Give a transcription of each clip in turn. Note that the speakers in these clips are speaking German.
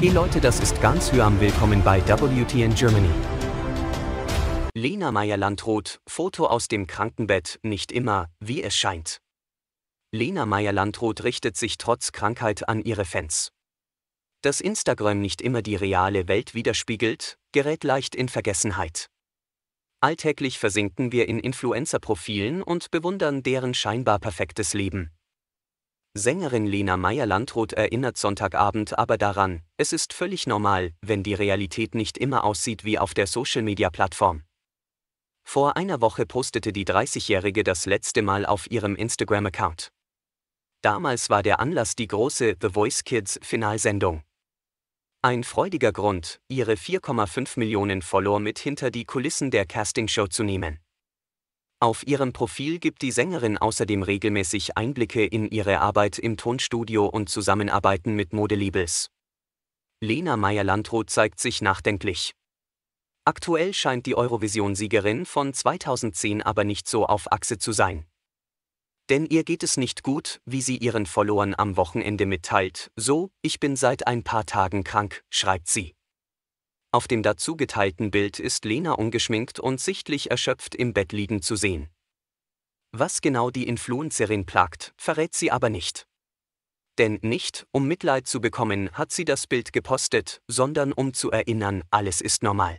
Hey Leute, das ist ganz Hyam. Willkommen bei WTN Germany. Lena Meyer-Landroth, Foto aus dem Krankenbett, nicht immer, wie es scheint. Lena Meyer-Landroth richtet sich trotz Krankheit an ihre Fans. Dass Instagram nicht immer die reale Welt widerspiegelt, gerät leicht in Vergessenheit. Alltäglich versinken wir in Influencer-Profilen und bewundern deren scheinbar perfektes Leben. Sängerin Lena meyer landroth erinnert Sonntagabend aber daran, es ist völlig normal, wenn die Realität nicht immer aussieht wie auf der Social-Media-Plattform. Vor einer Woche postete die 30-Jährige das letzte Mal auf ihrem Instagram-Account. Damals war der Anlass die große The Voice Kids Finalsendung. Ein freudiger Grund, ihre 4,5 Millionen Follower mit hinter die Kulissen der Castingshow zu nehmen. Auf ihrem Profil gibt die Sängerin außerdem regelmäßig Einblicke in ihre Arbeit im Tonstudio und Zusammenarbeiten mit Modelabels. Lena Meyer-Landrut zeigt sich nachdenklich. Aktuell scheint die Eurovision-Siegerin von 2010 aber nicht so auf Achse zu sein. Denn ihr geht es nicht gut, wie sie ihren Followern am Wochenende mitteilt. So, ich bin seit ein paar Tagen krank, schreibt sie. Auf dem dazu geteilten Bild ist Lena ungeschminkt und sichtlich erschöpft im Bett liegen zu sehen. Was genau die Influencerin plagt, verrät sie aber nicht. Denn nicht, um Mitleid zu bekommen, hat sie das Bild gepostet, sondern um zu erinnern, alles ist normal.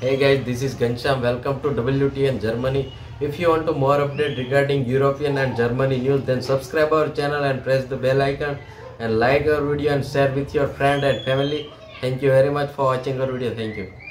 Hey guys, this is Gansham. Welcome to WTN Germany. If you want to more update regarding European and Germany news, then subscribe our channel and press the bell icon and like our video and share with your friend and family. thank you very much for watching our video thank you